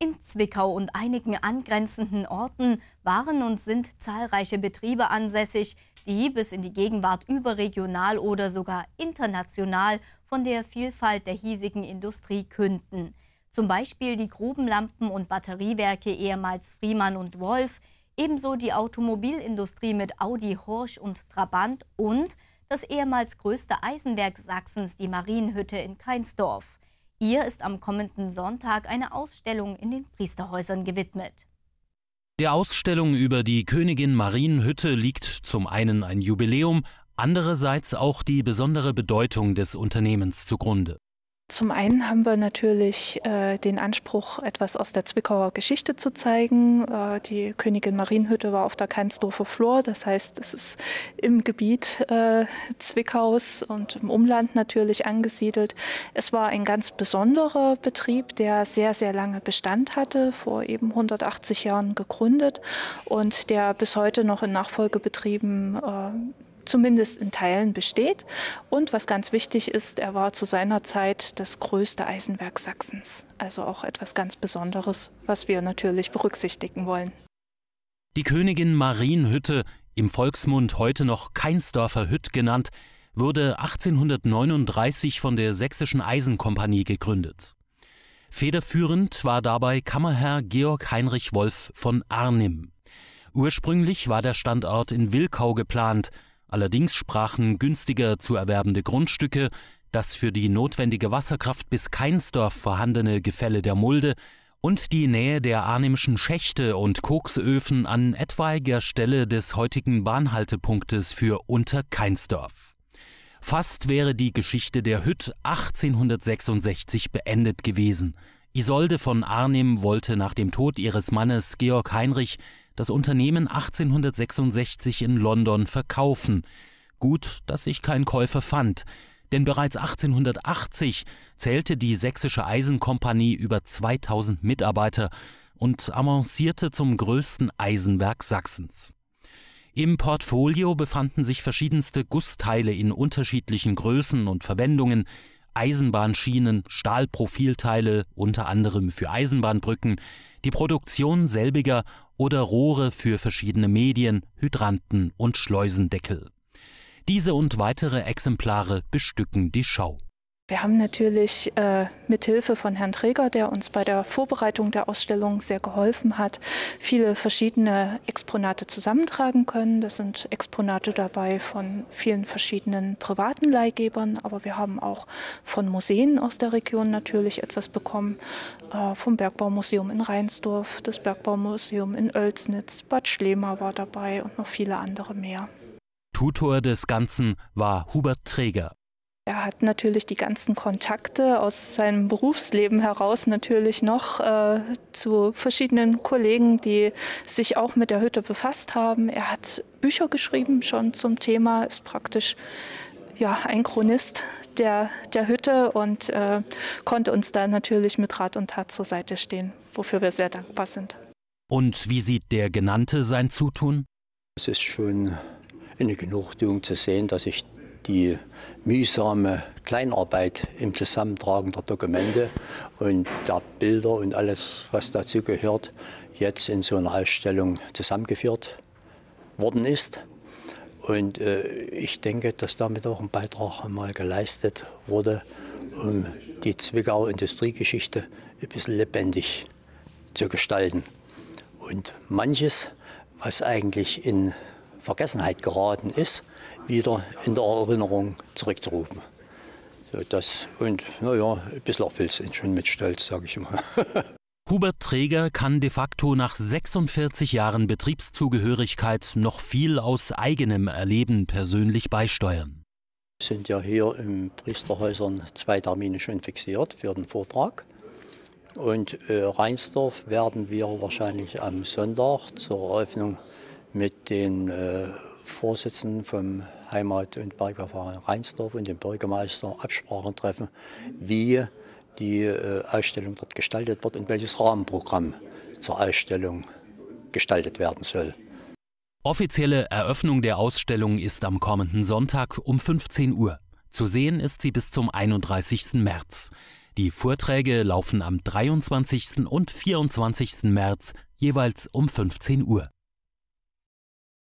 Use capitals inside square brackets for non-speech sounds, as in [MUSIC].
In Zwickau und einigen angrenzenden Orten waren und sind zahlreiche Betriebe ansässig, die bis in die Gegenwart überregional oder sogar international von der Vielfalt der hiesigen Industrie künden. Zum Beispiel die Grubenlampen- und Batteriewerke ehemals Friemann und Wolf, ebenso die Automobilindustrie mit Audi, Horsch und Trabant und das ehemals größte Eisenwerk Sachsens, die Marienhütte in Keinsdorf. Ihr ist am kommenden Sonntag eine Ausstellung in den Priesterhäusern gewidmet. Der Ausstellung über die Königin Marienhütte liegt zum einen ein Jubiläum, andererseits auch die besondere Bedeutung des Unternehmens zugrunde. Zum einen haben wir natürlich äh, den Anspruch, etwas aus der Zwickauer Geschichte zu zeigen. Äh, die Königin Marienhütte war auf der Kanzdorfer Flur, das heißt, es ist im Gebiet äh, Zwickaus und im Umland natürlich angesiedelt. Es war ein ganz besonderer Betrieb, der sehr, sehr lange Bestand hatte, vor eben 180 Jahren gegründet und der bis heute noch in Nachfolgebetrieben äh, zumindest in Teilen besteht. Und was ganz wichtig ist, er war zu seiner Zeit das größte Eisenwerk Sachsens. Also auch etwas ganz Besonderes, was wir natürlich berücksichtigen wollen. Die Königin Marienhütte, im Volksmund heute noch Keinsdorfer Hütt genannt, wurde 1839 von der Sächsischen Eisenkompanie gegründet. Federführend war dabei Kammerherr Georg Heinrich Wolf von Arnim. Ursprünglich war der Standort in Wilkau geplant, Allerdings sprachen günstiger zu erwerbende Grundstücke, das für die notwendige Wasserkraft bis Keinsdorf vorhandene Gefälle der Mulde und die Nähe der Arnimschen Schächte und Koksöfen an etwaiger Stelle des heutigen Bahnhaltepunktes für Unterkeinsdorf. Fast wäre die Geschichte der Hütt 1866 beendet gewesen, Isolde von Arnim wollte nach dem Tod ihres Mannes Georg Heinrich das Unternehmen 1866 in London verkaufen. Gut, dass sich kein Käufer fand, denn bereits 1880 zählte die Sächsische Eisenkompanie über 2000 Mitarbeiter und avancierte zum größten Eisenwerk Sachsens. Im Portfolio befanden sich verschiedenste Gussteile in unterschiedlichen Größen und Verwendungen, Eisenbahnschienen, Stahlprofilteile unter anderem für Eisenbahnbrücken, die Produktion selbiger oder Rohre für verschiedene Medien, Hydranten und Schleusendeckel. Diese und weitere Exemplare bestücken die Schau wir haben natürlich äh, mit Hilfe von Herrn Träger, der uns bei der Vorbereitung der Ausstellung sehr geholfen hat, viele verschiedene Exponate zusammentragen können. Das sind Exponate dabei von vielen verschiedenen privaten Leihgebern, aber wir haben auch von Museen aus der Region natürlich etwas bekommen, äh, vom Bergbaumuseum in Rheinsdorf, das Bergbaumuseum in Oelsnitz, Bad Schlema war dabei und noch viele andere mehr. Tutor des Ganzen war Hubert Träger. Er hat natürlich die ganzen Kontakte aus seinem Berufsleben heraus natürlich noch äh, zu verschiedenen Kollegen, die sich auch mit der Hütte befasst haben. Er hat Bücher geschrieben schon zum Thema, ist praktisch ja, ein Chronist der, der Hütte und äh, konnte uns da natürlich mit Rat und Tat zur Seite stehen, wofür wir sehr dankbar sind. Und wie sieht der Genannte sein Zutun? Es ist schon eine Genugtuung zu sehen, dass ich die mühsame Kleinarbeit im Zusammentragen der Dokumente und der Bilder und alles, was dazu gehört, jetzt in so einer Ausstellung zusammengeführt worden ist. Und äh, ich denke, dass damit auch ein Beitrag mal geleistet wurde, um die Zwickauer Industriegeschichte ein bisschen lebendig zu gestalten. Und manches, was eigentlich in Vergessenheit geraten ist, wieder in der Erinnerung zurückzurufen. So, das und naja, ein bisschen Pilz schon mit Stolz, sage ich immer. [LAUGHS] Hubert Träger kann de facto nach 46 Jahren Betriebszugehörigkeit noch viel aus eigenem Erleben persönlich beisteuern. Wir sind ja hier im Priesterhäusern zwei Termine schon fixiert für den Vortrag. Und äh, Rheinsdorf werden wir wahrscheinlich am Sonntag zur Eröffnung mit den äh, Vorsitzenden vom Heimat- und Bergbauverein Reinsdorf und dem Bürgermeister Absprachen treffen, wie die äh, Ausstellung dort gestaltet wird und welches Rahmenprogramm zur Ausstellung gestaltet werden soll. Offizielle Eröffnung der Ausstellung ist am kommenden Sonntag um 15 Uhr. Zu sehen ist sie bis zum 31. März. Die Vorträge laufen am 23. und 24. März jeweils um 15 Uhr.